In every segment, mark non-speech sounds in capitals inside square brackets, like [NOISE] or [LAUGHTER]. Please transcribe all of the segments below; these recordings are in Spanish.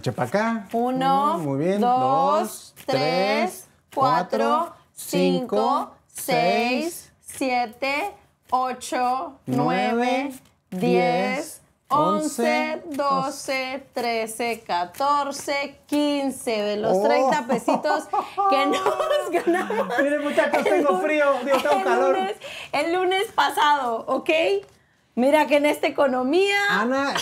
Echa para acá. Uno, mm, muy bien. dos, tres, cuatro, cinco, seis, siete, ocho, nueve, diez, 11, 12, 13, 14, 15 de los 30 pesitos que [LAUGHS] nos ganamos. Miren, muchachos, tengo frío, digo, tengo calor. el lunes pasado, ¿ok? Mira que en esta economía. Ana,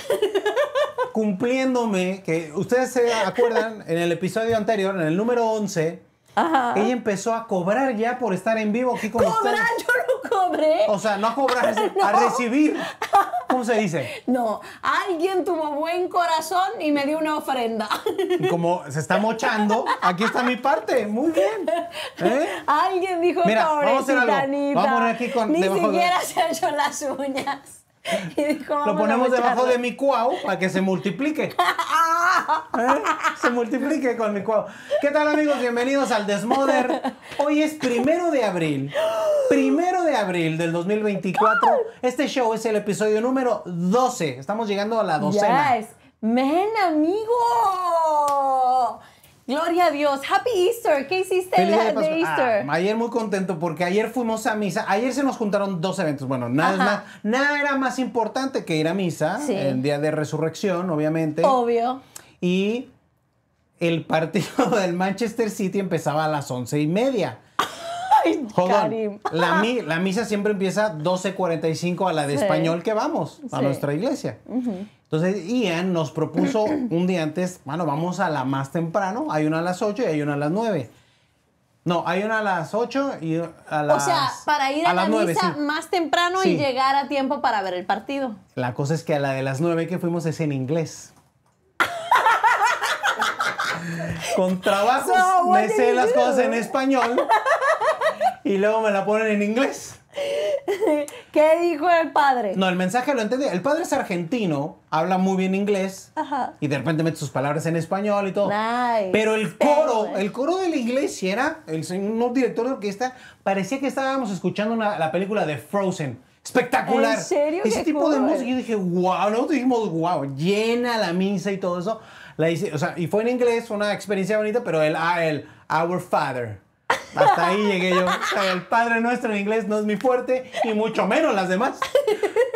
cumpliéndome, que ustedes se acuerdan en el episodio anterior, en el número 11, ella empezó a cobrar ya por estar en vivo aquí con ¿Cobrar? Yo no cobré. O sea, no a cobrar, [LAUGHS] a recibir. ¿Cómo se dice? No, alguien tuvo buen corazón y me dio una ofrenda. como se está mochando, aquí está mi parte. Muy bien. ¿Eh? Alguien dijo, Mira, vamos a Vamos aquí Ni siquiera se ha hecho las uñas. [LAUGHS] lo ponemos debajo de mi cuau para que se multiplique. [LAUGHS] ¿Eh? Se multiplique con mi cuau. ¿Qué tal amigos? Bienvenidos al Desmoder. Hoy es primero de abril. Primero de abril del 2024. Este show es el episodio número 12. Estamos llegando a la docena. es! Men, amigo. Gloria a Dios. Happy Easter. ¿Qué hiciste el día de ah, Easter? ayer muy contento porque ayer fuimos a misa. Ayer se nos juntaron dos eventos. Bueno, nada, nada era más importante que ir a misa. El día de resurrección, obviamente. Obvio. Y el partido [LAUGHS] del Manchester City empezaba a las once y media. [LAUGHS] Ay, Karim. [LAUGHS] La, misa siempre empieza 12.45 a la de español que vamos a nuestra iglesia. Entonces Ian nos propuso [CLEARS THROAT] un día antes, bueno, vamos a la más temprano, hay una a las 8 y hay una a las 9. No, hay una a las 8 y a las O sea, para ir a, la misa más temprano y llegar a tiempo para ver el partido. La cosa es que a la de las 9 que fuimos es en inglés. [LAUGHS] Con trabajos me sé las cosas en español y luego me la ponen en inglés. [LAUGHS] ¿Qué dijo el padre? No, el mensaje lo entendí. El padre es argentino, habla muy bien inglés y de repente mete sus palabras en español y todo. Pero el coro, eh. el coro de la iglesia era, el señor director de orquesta, parecía que estábamos escuchando la película de Frozen. Espectacular. ¿En serio? Ese tipo de música. Y dije, wow, nosotros dijimos, wow, llena la misa y todo eso. y fue en inglés, fue una experiencia bonita, pero el, ah, el Our Father. Hasta ahí llegué yo. el Padre Nuestro en inglés no es mi fuerte y mucho menos las demás.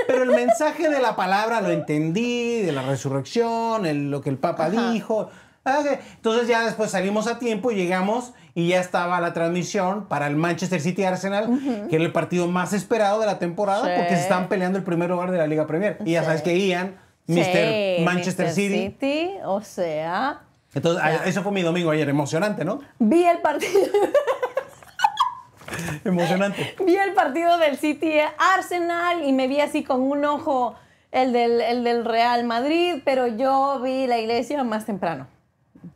Pero el mensaje de la palabra lo entendí, de la resurrección, lo que el Papa dijo. Entonces ya después salimos a tiempo, llegamos y ya estaba la transmisión para el Manchester City Arsenal, que era el partido más esperado de la temporada porque se están peleando el primer lugar de la Liga Premier. Y ya sabes que Ian, Mr. Manchester City, o sea, entonces, eso fue mi domingo ayer, emocionante, ¿no? Vi el partido. [LAUGHS] emocionante. Vi el partido del City Arsenal y me vi así con un ojo el del, Real Madrid, pero yo vi la iglesia más temprano.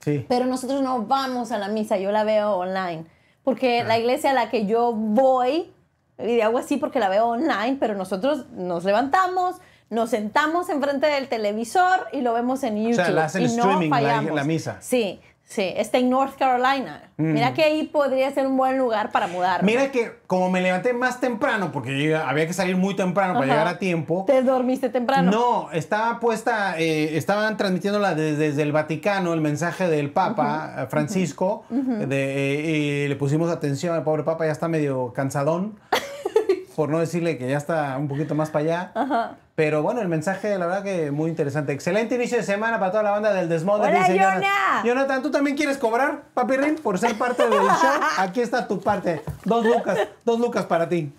Sí. Pero nosotros no vamos a la misa, yo la veo online. Porque la iglesia a la que yo voy, y hago así porque la veo online, pero nosotros nos levantamos, nos sentamos enfrente del televisor y lo vemos en YouTube. O sea, la hacen y la, misa. Sí, sí, está en North Carolina. Mm. Mira que ahí podría ser un buen lugar para mudar. Mira que como me levanté más temprano, porque había que salir muy temprano para llegar a tiempo. ¿Te dormiste temprano? No, estaba puesta, eh, estaban transmitiéndola desde, el Vaticano, el mensaje del Papa eh, Francisco. y eh, le pusimos atención al pobre Papa, ya está medio cansadón. [LAUGHS] por no decirle que ya está un poquito más para allá. Ajá. Pero bueno, el mensaje, la verdad que muy interesante. Excelente inicio de semana para toda la banda del Desmodel. ¡Hola, Jonah! Jonathan, ¿tú también quieres cobrar, papi Rin, por ser parte del [LAUGHS] show? Aquí está tu parte. Dos lucas, dos lucas para ti.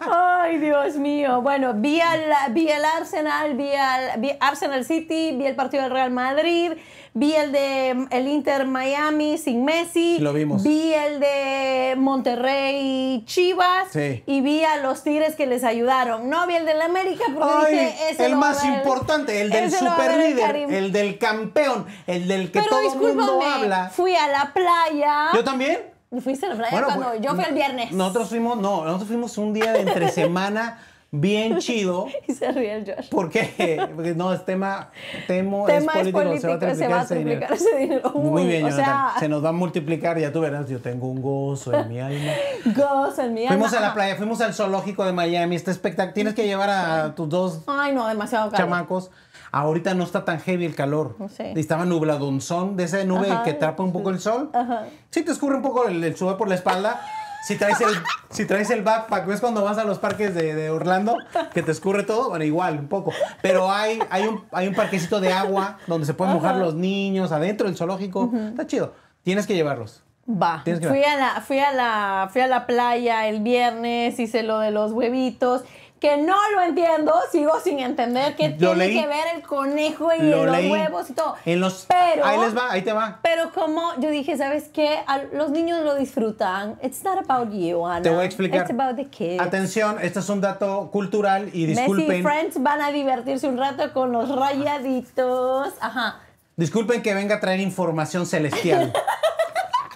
Ay, Dios mío. Bueno, vi, al, vi el Arsenal, vi, al, vi Arsenal City, vi el partido del Real Madrid, vi el de el Inter Miami sin Messi, lo vimos. vi el de Monterrey Chivas y vi a los Tigres que les ayudaron. No vi el del América porque Ay, el más importante, el del super el, del campeón, el del que todo el mundo habla. Fui a la playa. Yo también. ¿Fuiste a la playa cuando pues, yo fui el viernes? Nosotros fuimos, no, nosotros fuimos un día de entre [LAUGHS] semana bien chido. [LAUGHS] y se ríe el Josh. Porque no, es tema, tema es político, se va a triplicar, ese, dinero. Muy bien, o se nos va a multiplicar, ya tú verás, yo tengo un gozo en mi alma. [LAUGHS] gozo en mi alma. Fuimos a la playa, fuimos al zoológico de Miami, este espectacular, tienes que llevar a tus dos Ay, no, demasiado caro. chamacos. Ahorita no está tan heavy el calor. nublado Estaba nubladonzón de esa nube que tapa un poco el sol. Ajá. Sí, te escurre un poco el, el por la espalda si traes el, si traes el backpack, ¿ves cuando vas a los parques de, Orlando? Que te escurre todo, bueno, igual, un poco. Pero hay, hay, un, hay un parquecito de agua donde se pueden mojar los niños, adentro, el zoológico. Está chido. Tienes que llevarlos. Va. fui, a la, fui, a la, fui a la playa el viernes, hice lo de los huevitos que no lo entiendo, sigo sin entender qué tiene que ver el conejo y los huevos y todo. pero, ahí les va, ahí te va. Pero como yo dije, ¿sabes qué? los niños lo disfrutan. It's not about you, Ana. Te voy a explicar. It's about the kids. Atención, esto es un dato cultural y disculpen. Messi y Friends van a divertirse un rato con los rayaditos. Ajá. Disculpen que venga a traer información celestial. [LAUGHS]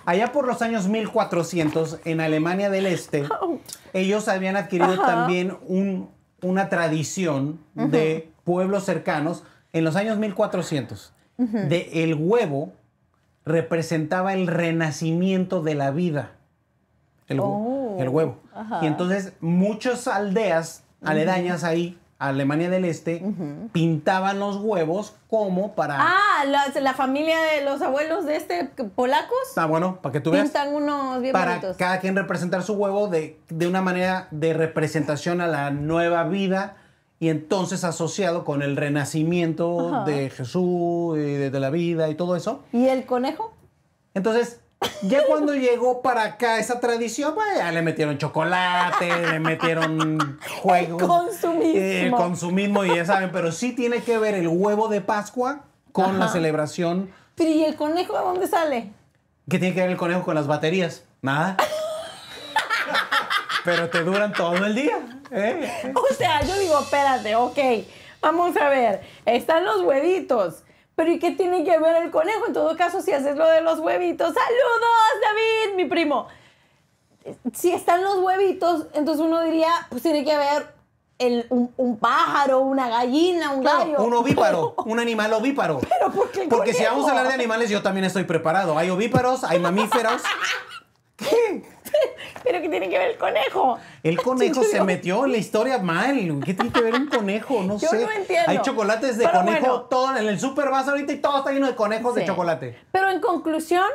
Allá por los años 1400, en Alemania del Este, oh. ellos habían adquirido también una tradición de pueblos cercanos en los años 1400. De el huevo representaba el renacimiento de la vida. El, oh. huevo. Y entonces muchas aldeas aledañas ahí Alemania del Este, pintaban los huevos como para... Ah, la, familia de los abuelos de este, polacos. Ah, bueno, para que tú veas. Pintan unos bien Para cada quien representar su huevo de, de, una manera de representación a la nueva vida y entonces asociado con el renacimiento de Jesús y de la vida y todo eso. ¿Y el conejo? Entonces, ya cuando llegó para acá esa tradición, pues, le metieron chocolate, le metieron juegos. [LAUGHS] El eh, consumismo. el consumismo, y ya saben, pero sí tiene que ver el huevo de Pascua con la celebración. Pero ¿y el conejo de dónde sale? ¿Qué tiene que ver el conejo con las baterías? Nada. [LAUGHS] pero te duran todo el día. ¿eh? O sea, yo digo, espérate, ok. Vamos a ver, están los huevitos, pero ¿y qué tiene que ver el conejo? En todo caso, si haces lo de los huevitos, saludos, David, mi primo. Si están los huevitos, entonces uno diría, pues tiene que haber un, pájaro, una gallina, un gallo. Un ovíparo, [LAUGHS] un animal ovíparo. ¿Pero por qué Porque si vamos a hablar de animales, yo también estoy preparado. Hay ovíparos, hay mamíferos. [LAUGHS] ¿Qué? [LAUGHS] ¿Pero qué tiene que ver el conejo? El conejo se metió en la historia mal. ¿Qué tiene que ver un conejo? No Yo no entiendo. Hay chocolates de conejo. todo- en el super ahorita y todo está lleno de conejos de chocolate. Pero en conclusión,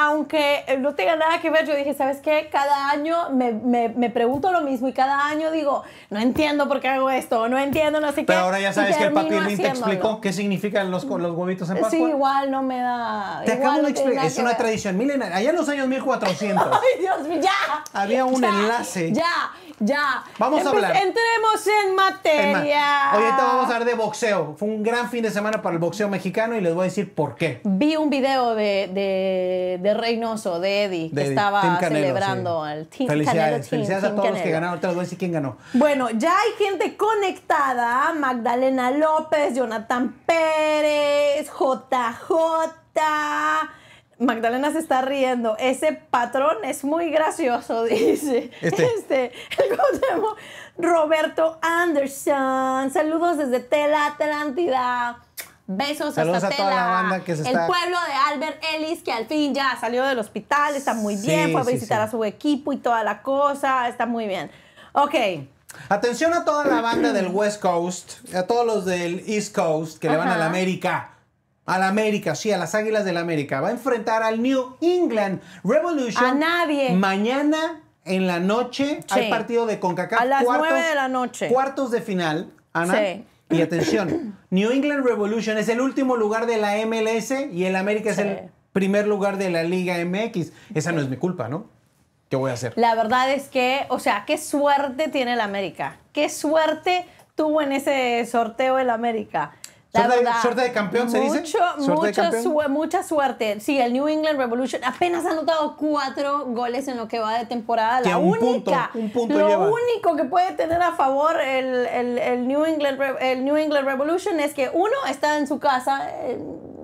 aunque no tenga nada que ver, yo dije, ¿sabes qué? Cada año me, pregunto lo mismo y cada año digo, no entiendo por qué hago esto, no entiendo, no sé qué. Pero ahora ya sabes que el papi te explicó qué significan los, los huevitos en Pascua. Sí, igual no me da... Te acabo de explicar, es una tradición milenaria. Allá en los años 1400. [LAUGHS] ¡Ay, Dios mío, ya! Había un enlace. Ya, ya. Vamos a hablar. Entremos en materia. Hoy ahorita vamos a hablar de boxeo. Fue un gran fin de semana para el boxeo mexicano y les voy a decir por qué. Vi un video de, de, Reynoso, de Eddie, que estaba celebrando al Team Felicidades. Canelo, Felicidades a todos los que ganaron. Te les voy a decir quién ganó. Bueno, ya hay gente conectada. Magdalena López, Jonathan Pérez, JJ. Magdalena se está riendo. Ese patrón es muy gracioso, [LAUGHS] dice. Este. este el Roberto Anderson. Saludos desde Tela, Atlántida. Besos Saludos a Toda la banda que se el pueblo de Albert Ellis, que al fin ya salió del hospital, está muy bien, fue a visitar a su equipo y toda la cosa, está muy bien. Ok. Atención a toda la banda del West Coast, a todos los del East Coast que le van a la América la América, sí, a las Águilas del la América. Va a enfrentar al New England Revolution. A nadie. Mañana en la noche partido de CONCACAF. A las 9 de la noche. Cuartos de final, Ana. Sí. Y atención, New England Revolution es el último lugar de la MLS y el América es el primer lugar de la Liga MX. Esa no es mi culpa, ¿no? ¿Qué voy a hacer? La verdad es que, o sea, qué suerte tiene el América. Qué suerte tuvo en ese sorteo el América. La ¿Suerte, de, campeón se dice? mucha suerte. Sí, el New England Revolution apenas ha anotado cuatro goles en lo que va de temporada. La única, lo único que puede tener a favor el, New England, el New England Revolution es que uno está en su casa, eh,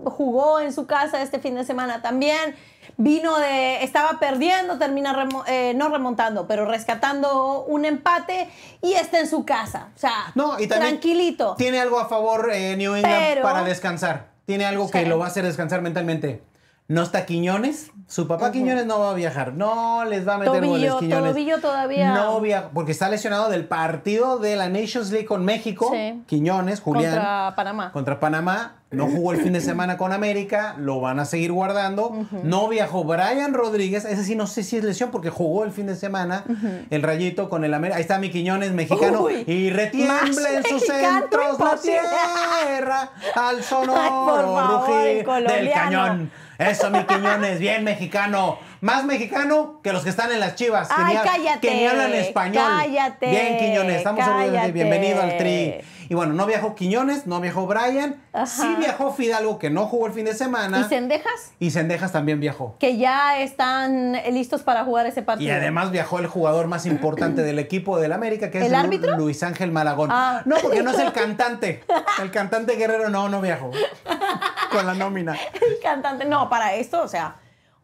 jugó en su casa este fin de semana también Vino de, estaba perdiendo, termina eh, no remontando, pero rescatando un empate y está en su casa. O sea, tranquilito. Tiene algo a favor eh, New England para descansar. Tiene algo que lo va a hacer descansar mentalmente. No está Quiñones, su papá Quiñones no va a viajar, no les va a meter tobillo, goles Quiñones. todavía. No viaja, porque está lesionado del partido de la Nations League con México. Quiñones, Julián. Contra Panamá. Contra Panamá, no jugó el fin de semana con América, lo van a seguir guardando. No viajó Brian Rodríguez, ese sí no sé si es lesión porque jugó el fin de semana el rayito con el América. Ahí está mi Quiñones mexicano y retiembla en sus centros la tierra al sonoro del cañón. Eso, mi Quiñones, bien mexicano. Más mexicano que los que están en las chivas. Ay, que me cállate. Que hablan español. Cállate. Bien, Quiñones, estamos de bienvenido al tri. Y bueno, no viajó Quiñones, no viajó Brian, sí viajó Fidalgo, que no jugó el fin de semana. ¿Y Cendejas? Y Cendejas también viajó. Que ya están listos para jugar ese partido. Y además viajó el jugador más importante del equipo del América, que es ¿El Luis Ángel Malagón. Ah. No, porque no es el [LAUGHS] cantante. El cantante guerrero no, no viajó. [LAUGHS] Con la nómina. El cantante, no, para esto, o sea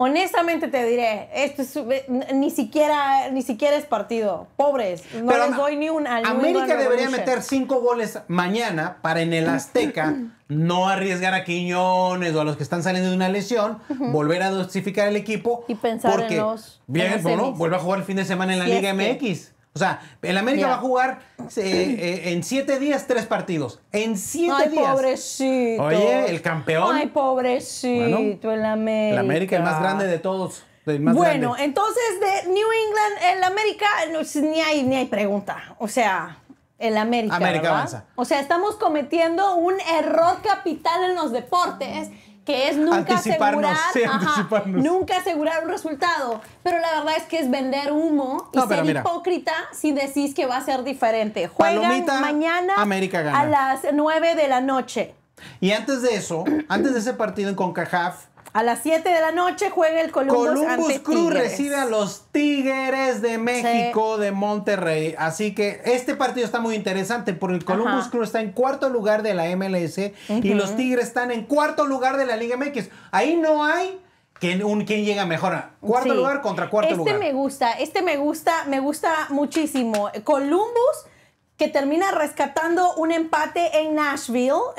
Honestamente te diré, esto eh, ni siquiera ni siquiera es partido. Pobres, no les doy ni un al América debería meter cinco goles mañana para en el Azteca [LAUGHS] no arriesgar a Quiñones o a los que están saliendo de una lesión, volver a dosificar el equipo y pensar en los, bien, bueno, vuelve a jugar el fin de semana en la Liga MX. O sea, el América va a jugar eh, eh, en siete días tres partidos. En siete Ay, pobrecito. Oye, el campeón. Ay, pobrecito, el América. El América, el más grande de todos. bueno, entonces de New England, el América, ni hay, ni hay pregunta. O sea, el América. América avanza. O sea, estamos cometiendo un error capital en los deportes que es nunca asegurar, nunca asegurar un resultado. Pero la verdad es que es vender humo y ser hipócrita si decís que va a ser diferente. Juegan mañana a las 9 de la noche. Y antes de eso, antes de ese partido en CONCACAF, a las 7 de la noche juega el Columbus. Columbus ante Crew recibe a los Tigres de México, de Monterrey. Así que este partido está muy interesante porque el Columbus está en cuarto lugar de la MLS y los Tigres están en cuarto lugar de la Liga MX. Ahí no hay. quien un, ¿Quién llega mejor? Cuarto lugar contra cuarto este lugar. Este me gusta, este me gusta, me gusta muchísimo. Columbus que termina rescatando un empate en Nashville, 2-2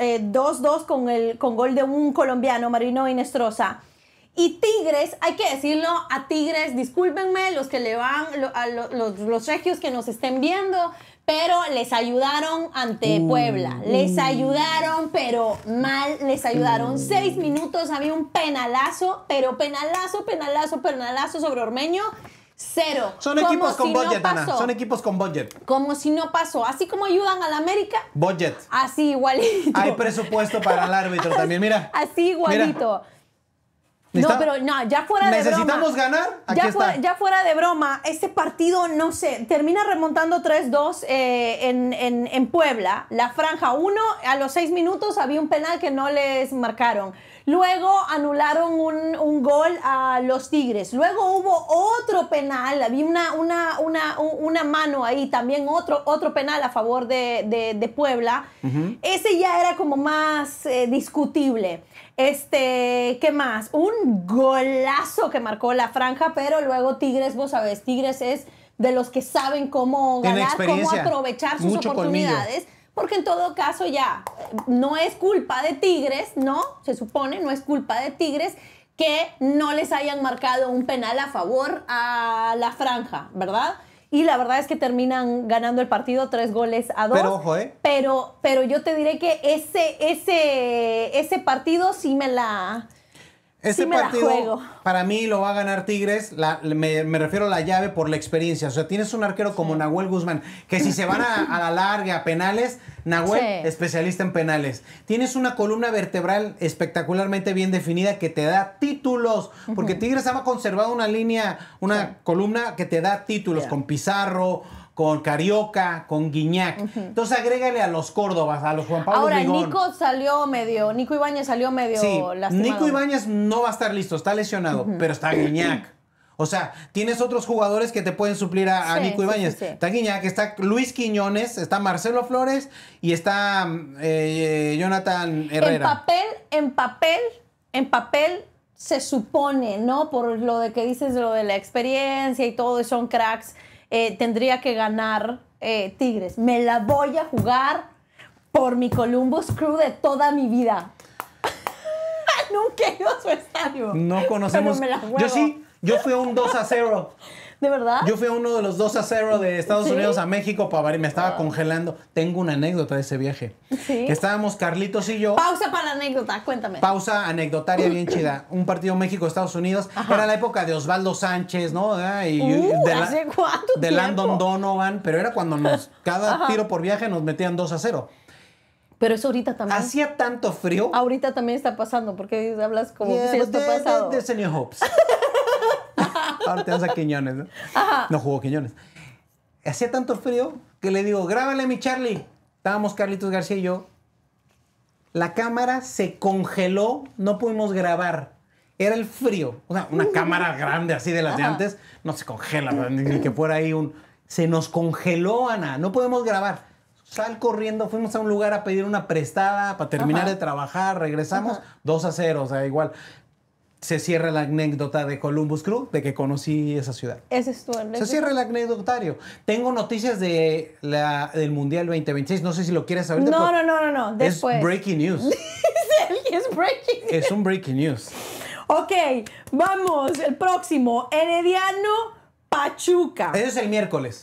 eh, con, el, con gol de un colombiano, Marino Inestrosa. Y Tigres, hay que decirlo a Tigres, discúlpenme los que le van, a los, los regios que nos estén viendo, pero les ayudaron ante Puebla. Les ayudaron, pero mal les ayudaron. Seis minutos, había un penalazo, pero penalazo, penalazo, penalazo sobre Ormeño. Cero. Son equipos con budget, Ana. Son equipos con budget. Como si no pasó. Así como ayudan al América. Budget. Así igualito. Hay presupuesto para el árbitro también, mira. Así igualito. No, pero no, ya fuera de broma. Necesitamos ganar. ya, Fuera, de broma, este partido, no sé, termina remontando 3-2 eh, en, en Puebla. La franja 1, a los 6 minutos había un penal que no les marcaron. Luego anularon un, gol a los Tigres. Luego hubo otro penal, había una, mano ahí, también otro, otro penal a favor de, Puebla. Ese ya era como más eh, discutible. Este, ¿qué más? Un golazo que marcó la franja, pero luego Tigres, vos sabés, Tigres es de los que saben cómo ganar, cómo aprovechar sus oportunidades porque en todo caso ya no es culpa de Tigres, ¿no? Se supone, no es culpa de Tigres que no les hayan marcado un penal a favor a la franja, ¿verdad? Y la verdad es que terminan ganando el partido tres goles a dos. Pero ojo, ¿eh? Pero, yo te diré que ese, ese, ese partido sí me la este partido, para mí, lo va a ganar Tigres. me, refiero a la llave por la experiencia. O sea, tienes un arquero como Nahuel Guzmán, que si se van a, la larga, a penales, Nahuel, especialista en penales. Tienes una columna vertebral espectacularmente bien definida que te da títulos. Porque Tigres ha conservado una línea, una columna que te da títulos con Pizarro con Carioca, con Guiñac. Entonces agrégale a los Córdobas, a los Juan Pablo Ahora, Nico salió medio, Nico Ibáñez salió medio sí, Nico Ibáñez no va a estar listo, está lesionado, pero está Guiñac. O sea, tienes otros jugadores que te pueden suplir a, Nico Ibáñez. está Guiñac, está Luis Quiñones, está Marcelo Flores y está eh, eh, Jonathan Herrera. En papel, en papel, en papel se supone, ¿no? Por lo de que dices, lo de la experiencia y todo, son cracks eh, tendría que ganar eh, Tigres. Me la voy a jugar por mi Columbus Crew de toda mi vida. [LAUGHS] Nunca he ido a su estadio. No conocemos. Yo sí, yo fui un 2 a 0. [LAUGHS] ¿De verdad? Yo fui a uno de los 2 a 0 de Estados Unidos a México para me estaba congelando. Tengo una anécdota de ese viaje. Sí. Estábamos Carlitos y yo. Pausa para la anécdota, cuéntame. Pausa anecdotaria bien [COUGHS] chida. Un partido México-Estados Unidos. Era la época de Osvaldo Sánchez, ¿no? Ah, y uh, de De Landon Donovan, pero era cuando nos cada tiro por viaje nos metían 2 a 0. Pero eso ahorita también. Hacía tanto frío. Ahorita también está pasando, porque hablas como si esto de, pasado. [LAUGHS] Ahora te a Quiñones, ¿no? jugó Quiñones. Hacía tanto frío que le digo, grábale mi Charlie. Estábamos Carlitos García y yo. La cámara se congeló, no pudimos grabar. Era el frío. O sea, una cámara [LAUGHS] grande así de las de antes no se congela, pues, ni que fuera ahí un... Se nos congeló, Ana, no podemos grabar. Sal corriendo, fuimos a un lugar a pedir una prestada para terminar de trabajar, regresamos 2 a 0, o sea, igual se cierra la anécdota de Columbus Crew, de que conocí esa ciudad. Ese es tu anécdota. Se cierra el anecdotario. Tengo noticias de del Mundial 2026. No sé si lo quieres saber. No, no, no, no, no. Después. [LAUGHS] Es breaking news. es breaking news. Es un breaking news. Ok, vamos. El próximo. Herediano Pachuca. Ese es el miércoles.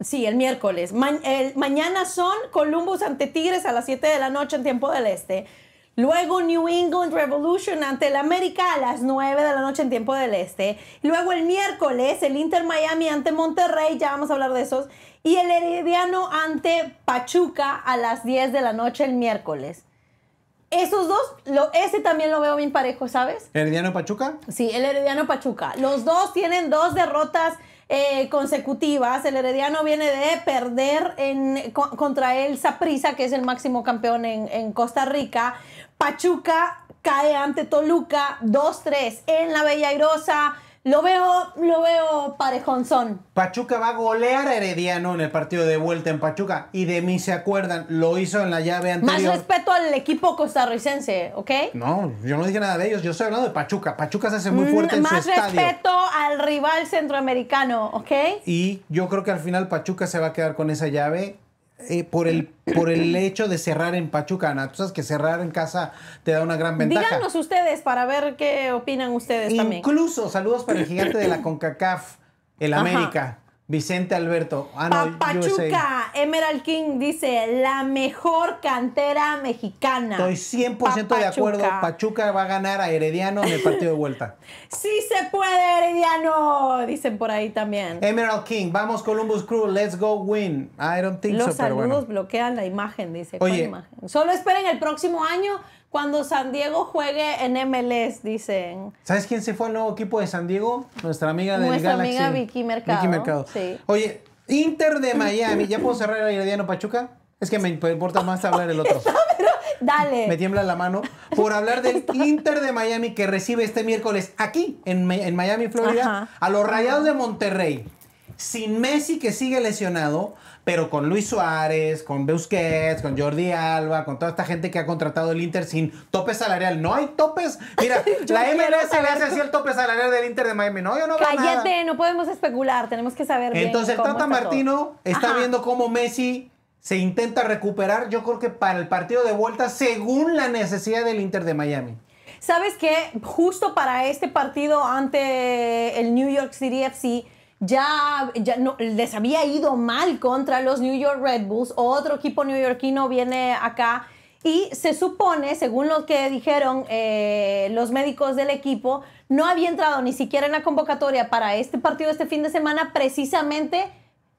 Sí, el miércoles. mañana son Columbus ante Tigres a las 7 de la noche en tiempo del Este. Luego New England Revolution ante el América a las 9 de la noche en tiempo del Este. Luego el miércoles el Inter Miami ante Monterrey, ya vamos a hablar de esos. Y el Herediano ante Pachuca a las 10 de la noche el miércoles. Esos dos, ese también lo veo bien parejo, ¿sabes? ¿Herediano Pachuca? Sí, el Herediano Pachuca. Los dos tienen dos derrotas eh, consecutivas. El Herediano viene de perder contra el Saprisa, que es el máximo campeón en Costa Rica. Pachuca cae ante Toluca 2-3 en la Bella Lo veo, lo veo parejonzón. Pachuca va a golear a Herediano en el partido de vuelta en Pachuca. Y de mí se acuerdan, lo hizo en la llave anterior. Más respeto al equipo costarricense, ¿ok? No, yo no dije nada de ellos. Yo estoy hablando de Pachuca. Pachuca se hace muy mm, fuerte en su estadio. Más respeto al rival centroamericano, ¿ok? Y yo creo que al final Pachuca se va a quedar con esa llave eh, por, el, por el hecho de cerrar en Pachuca, Tú sabes que cerrar en casa te da una gran ventaja. Díganos ustedes para ver qué opinan ustedes también. Incluso, saludos para el gigante de la CONCACAF, el América. Vicente Alberto. Ah, no, Pachuca, Emerald King dice, la mejor cantera mexicana. Estoy 100% de acuerdo. Pachuca va a ganar a Herediano en el partido de vuelta. [LAUGHS] sí se puede, Herediano, dicen por ahí también. Emerald King, vamos Columbus Crew, let's go win. I don't think Los so, pero bueno. bloquean la imagen, dice. Oye, Solo esperen el próximo año cuando San Diego juegue en MLS, dicen. ¿Sabes quién se fue al nuevo equipo de San Diego? Nuestra amiga del Nuestra amiga Vicky Mercado. Vicky Mercado. Sí. Oye, Inter de Miami. ¿Ya puedo cerrar el Herediano Pachuca? Es que me importa más hablar el otro. [LAUGHS] Dale. Me tiembla la mano por hablar del Inter de Miami que recibe este miércoles aquí, en, Miami, Florida, a los Rayados de Monterrey sin Messi que sigue lesionado, pero con Luis Suárez, con Busquets, con Jordi Alba, con toda esta gente que ha contratado el Inter sin tope salarial. No hay topes. Mira, [LAUGHS] la MLS le hace así el tope salarial del Inter de Miami. No, yo no veo nada. no podemos especular, tenemos que saber Entonces, bien el Tata Martino está viendo cómo Messi se intenta recuperar, yo creo que para el partido de vuelta, según la necesidad del Inter de Miami. ¿Sabes qué? Justo para este partido ante el New York City FC, ya, no, les había ido mal contra los New York Red Bulls, otro equipo neoyorquino viene acá y se supone, según lo que dijeron eh, los médicos del equipo, no había entrado ni siquiera en la convocatoria para este partido este fin de semana precisamente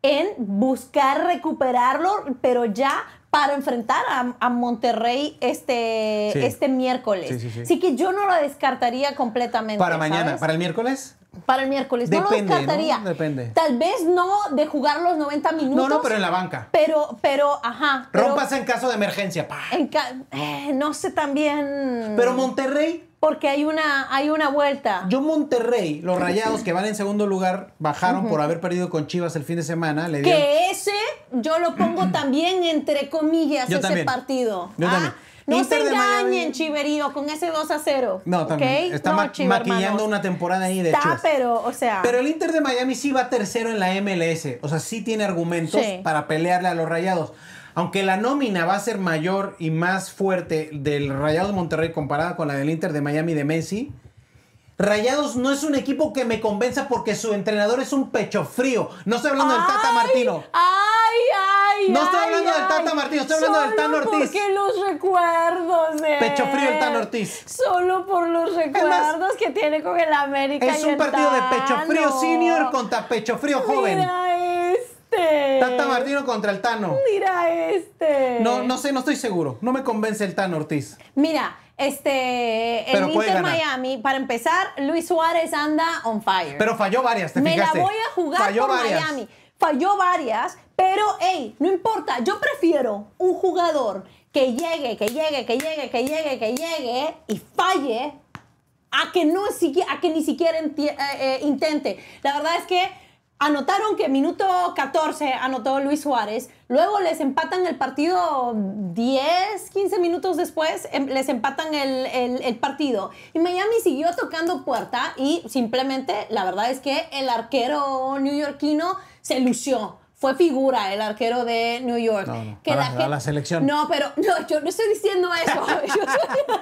en buscar recuperarlo, pero ya para enfrentar a, Monterrey este, este miércoles. Sí, Así que yo no lo descartaría completamente. ¿Para mañana? ¿Para el miércoles? Para el miércoles. no lo descartaría. Depende. Tal vez no de jugar los 90 minutos. No, no, pero en la banca. Pero, pero, ajá. Rompas en caso de emergencia. Pa. En eh, no sé también. Pero Monterrey. Porque hay una, hay una vuelta. Yo Monterrey, los rayados que van en segundo lugar, bajaron por haber perdido con Chivas el fin de semana. Que ese yo lo pongo también entre comillas ese partido. Ah, no se engañen, Chiverío, con ese 2 a 0. No, también. Está maquillando una temporada ahí de Está, pero, o sea. Pero el Inter de Miami sí va tercero en la MLS. O sea, sí tiene argumentos para pelearle a los rayados. Aunque la nómina va a ser mayor y más fuerte del Rayados Monterrey comparada con la del Inter de Miami de Messi, Rayados no es un equipo que me convenza porque su entrenador es un pecho frío. No estoy hablando del Tata Martino. ¡Ay, ay! No estoy hablando del Tata Martino, estoy hablando del Tano Ortiz. Porque los recuerdos de. Pecho frío el Tano Ortiz. Solo por los recuerdos que tiene con el América. Es un partido de pecho frío senior contra pecho frío joven. Mira este. Tata Martino contra el Tano. Mira este. No, no sé, no estoy seguro. No me convence el Tano Ortiz. Mira, este, el Inter Miami, para empezar, Luis Suárez anda on fire. Pero falló varias, ¿te Me la voy a jugar falló por varias. Miami. Falló varias, pero, hey, no importa. Yo prefiero un jugador que llegue, que llegue, que llegue, que llegue, que llegue y falle a que, no, a que ni siquiera eh, eh, intente. La verdad es que Anotaron que minuto 14 anotó Luis Suárez, luego les empatan el partido 10, 15 minutos después, em, les empatan el, partido. Y Miami siguió tocando puerta y simplemente la verdad es que el arquero neoyorquino se lució. Fue figura el arquero de New York. No, no, que la, selección. No, pero [LAUGHS] yo no estoy diciendo eso. [LAUGHS] es que la selección.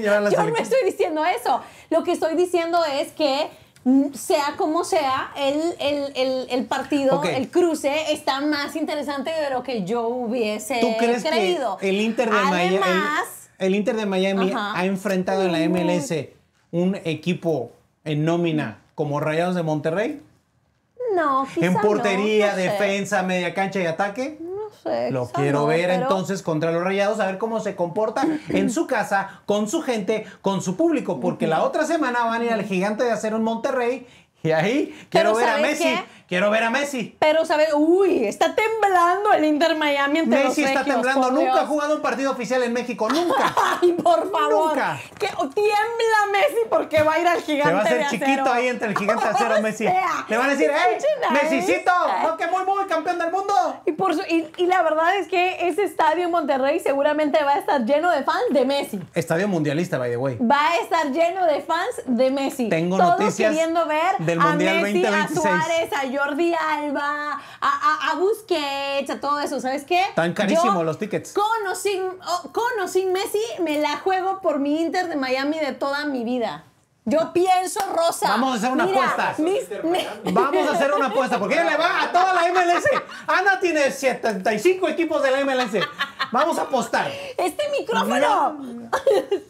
[LAUGHS] Yo no estoy diciendo eso. Lo que estoy diciendo es que sea como sea, el, partido, el cruce, está más interesante de lo que yo hubiese ¿Tú crees creído. Que el Inter de el, Inter de Miami ha enfrentado en la MLS un equipo en nómina como Rayados de Monterrey. No, quizá En portería, defensa, media cancha y ataque. Lo quiero ver entonces contra los Rayados, a ver cómo se comporta [CLEARS THROAT] en su casa, con su gente, con su público, porque la otra semana van a ir al Gigante de Acero en Monterrey y ahí quiero ver a Messi. Quiero ver a Messi. Pero sabes, uy, está temblando el Inter Miami entre Messi está temblando. Nunca ha jugado un partido oficial en México, [LAUGHS] nunca. Ay, por favor. tiembla Messi porque va a ir al gigante. Se va a ser chiquito ahí entre el gigante de acero [LAUGHS] Messi. Le van a decir, [LAUGHS] Messicito! ¡No muy muy campeón del mundo! y, la verdad es que ese estadio en Monterrey seguramente va a estar lleno de fans de Messi. Estadio mundialista, by the way. Va a estar lleno de fans de Messi. Tengo Todos noticias queriendo ver del a Messi, a Suárez, a Jordi Alba, a, Busquets, a todo eso. ¿Sabes qué? Tan carísimos los tickets. Con sin, oh, con o sin Messi me la juego por mi Inter de Miami de toda mi vida. Yo pienso rosa. Vamos a hacer una apuesta. Vamos a hacer una apuesta porque ella le va a toda la MLS. Ana tiene 75 equipos de la MLS. Vamos a apostar. Este micrófono.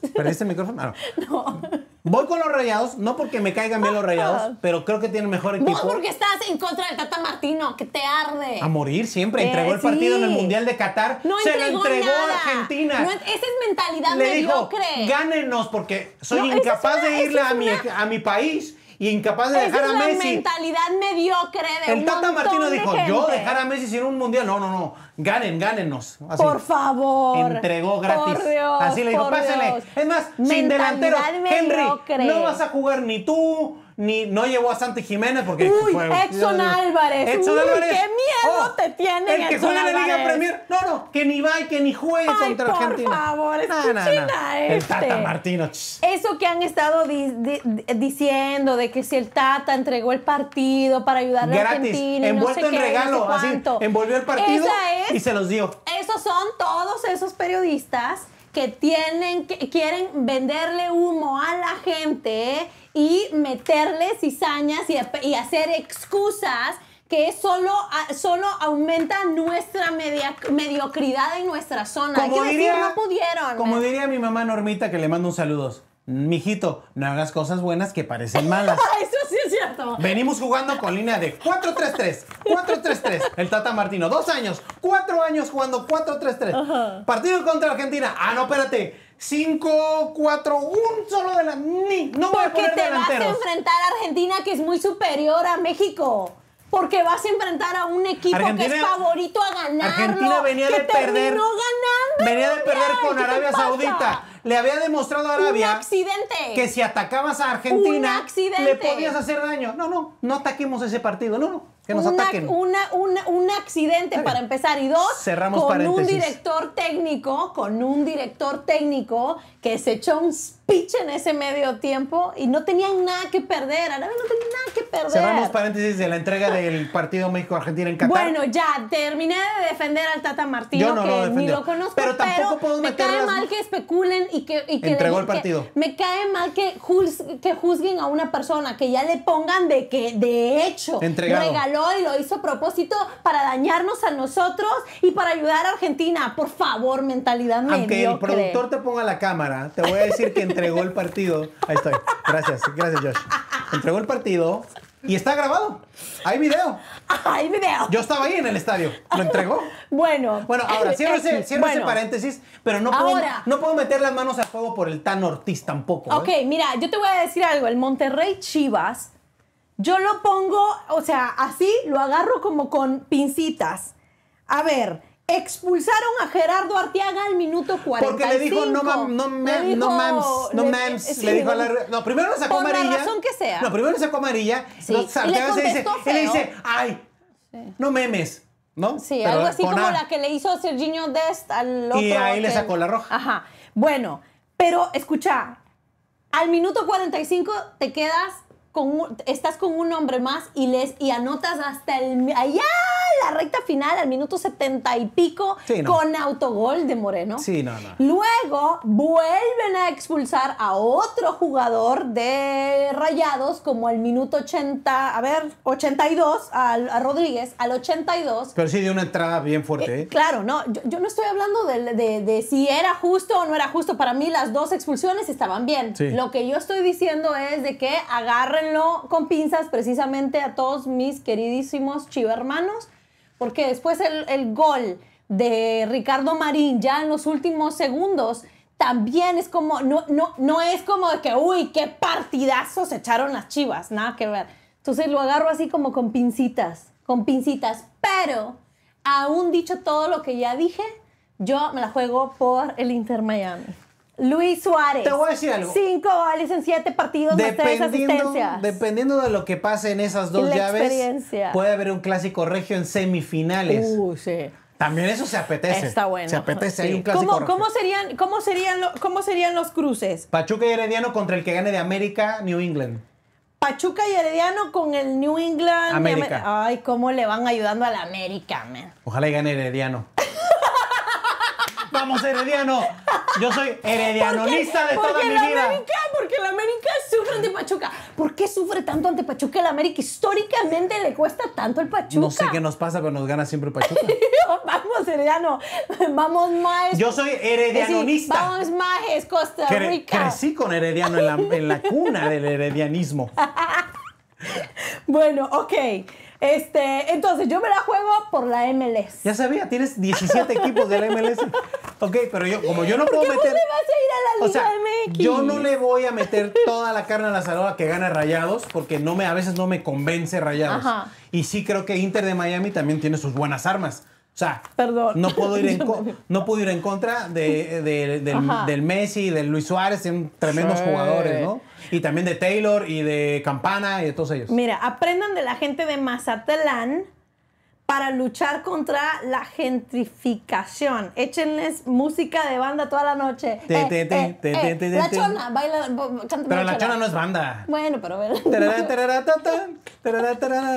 pero ¿Perdiste micrófono? no. [LAUGHS] Voy con los rayados, no porque me caigan bien los rayados, ah. pero creo que tienen mejor equipo. No, porque estás en contra del Tata Martino, que te arde. A morir siempre. Entregó el eh, partido en el Mundial de Qatar. No se entregó lo entregó a Argentina. esa es mentalidad Le mediocre. Dijo, Gánenos porque soy incapaz de irle a, a mi país y incapaz de dejar a Messi. Es una mentalidad mediocre de El Tata Martino dijo, yo dejar a Messi sin un mundial, no, no, no, ganen, gánennos. Por favor. Entregó gratis. Así le dijo, pásenle. Es más, sin delantero, Henry, no vas a jugar ni tú, ni no llevó a Santi Jiménez porque Uy, fue, Exxon Álvarez. Exxon Álvarez. ¡Qué miedo oh, te tiene El que juega en la Liga Premier. No, no, que ni va y que ni juegue contra Argentina. Por favor, es nah, nah, El Tata este. Martino. Eso que han estado diciendo de que si el Tata entregó el partido para ayudar a Argentina, envuelto no en regalo, así, envolvió el partido y se los dio. Esos son todos esos periodistas que tienen que quieren venderle humo a la gente, y meterle cizañas y, y hacer excusas que solo, solo aumenta nuestra mediocridad en nuestra zona. Como Hay que diría, decir, no pudieron. Como diría mi mamá Normita, que le mando un saludo. Mijito, no hagas cosas buenas que parecen malas. [LAUGHS] Eso sí es cierto. Venimos jugando con línea de 4-3-3, 4-3-3. El Tata Martino, dos años, cuatro años jugando 4-3-3. Partido contra Argentina. Ah, no, espérate. 5, 4, un solo de la... Ni, no Porque te vas a enfrentar a Argentina que es muy superior a México. Porque vas a enfrentar a un equipo que es favorito a ganar. Argentina venía de perder. venía de perder con Arabia Saudita. Le había demostrado a Arabia que si atacabas a Argentina, le podías hacer daño. No, no, no ataquemos ese partido. No, no una, un accidente para empezar. Y dos, con un director técnico, con un director técnico que se echó un en ese medio tiempo y no tenían nada que perder. Arabia no tenía nada que perder. Cerramos paréntesis de la entrega del partido México-Argentina en Qatar. Bueno, ya terminé de defender al Tata Martino, que ni lo conozco, pero, tampoco me cae mal que especulen y que. que Entregó el partido. me cae mal que, juzguen a una persona, que ya le pongan de que, de hecho, Entregado. regaló y lo hizo a propósito para dañarnos a nosotros y para ayudar a Argentina. Por favor, mentalidad mediocre. Aunque el productor te ponga la cámara, te voy a decir que [LAUGHS] entregó el partido. Ahí estoy. Gracias, gracias, Josh. Entregó el partido y está grabado. Hay video. Hay video. Yo estaba ahí en el estadio. ¿Lo entregó? Bueno. Bueno, ahora cierro ese, eh, eh, paréntesis, pero no puedo, no puedo meter las manos a fuego por el tan Ortiz tampoco. ¿eh? Ok, mira, yo te voy a decir algo. El Monterrey Chivas, yo lo pongo, o sea, así lo agarro como con pincitas. A ver, Expulsaron a Gerardo Arteaga al minuto 45. Porque le dijo, no, mames, no, memes. no mames, le, dijo a la, No, primero lo sacó por amarilla. la razón que sea. No, primero lo sacó amarilla. Sí. No, se dice, feo. Y le dice, ay, no memes. ¿No? Sí, Pero algo así como la que le hizo Serginho Dest al otro. Y ahí le sacó la roja. Ajá. Bueno, pero escucha, al minuto 45 te quedas con un, estás con un hombre más y les y anotas hasta el ay, la recta final, al minuto setenta y pico, con autogol de Moreno. Luego vuelven a expulsar a otro jugador de Rayados, como al minuto ochenta a ver, 82, dos a Rodríguez, al ochenta y dos Pero sí de una entrada bien fuerte. Eh, ¿eh? claro, no, yo, no estoy hablando de, si era justo o no era justo. Para mí las dos expulsiones estaban bien. Lo que yo estoy diciendo es de que agárrenlo con pinzas precisamente a todos mis queridísimos chivermanos hermanos porque después el, gol de Ricardo Marín ya en los últimos segundos también es como, no, no, no es como de que, uy, qué partidazos echaron las chivas, nada que ver. Entonces lo agarro así como con pincitas, con pincitas, pero aún dicho todo lo que ya dije, yo me la juego por el Inter Miami. Luis Suárez. Te voy a decir algo. Cinco goles en siete partidos dependiendo, más Dependiendo de lo que pase en esas dos llaves, puede haber un clásico regio en semifinales. Uh, sí. También eso se apetece. Está bueno. Se apetece. Hay un clásico. ¿Cómo, ¿cómo serían, cómo, serían los cruces? Pachuca y Herediano contra el que gane de América, New England. Pachuca y Herediano con el New England. América. Ay, cómo le van ayudando al América, man. Ojalá y gane Herediano. Vamos, Herediano. Yo soy heredianonista de toda mi vida. América, porque la América sufre ante Pachuca. ¿Por qué sufre tanto ante Pachuca? La América históricamente le cuesta tanto el Pachuca. No sé qué nos pasa, pero nos gana siempre Pachuca. [LAUGHS] vamos, Herediano. Vamos, más. Yo soy heredianonista. vamos, Maes, Costa Rica. crecí con Herediano en la, en la cuna del heredianismo. [LAUGHS] bueno, ok. Este, entonces, yo me la juego por la MLS. Ya sabía, tienes 17 equipos de la MLS. Ok, pero yo, como yo no ¿Por puedo qué meter. le vas a ir a la Liga o sea, Yo no le voy a meter toda la carne a la salada que gana Rayados, porque no me, a veces no me convence Rayados. Ajá. Y sí creo que Inter de Miami también tiene sus buenas armas. O sea, No, puedo ir en [LAUGHS] no ir en contra de, eh, del, Messi Messi, del Luis Suárez, son tremendos jugadores, ¿no? Y también de Taylor y de Campana y de todos ellos. Mira, aprendan de la gente de Mazatlán para luchar contra la gentrificación. Échenles música de banda toda la noche. La chona, baila. Cántame pero la chona. no es banda. Bueno, pero.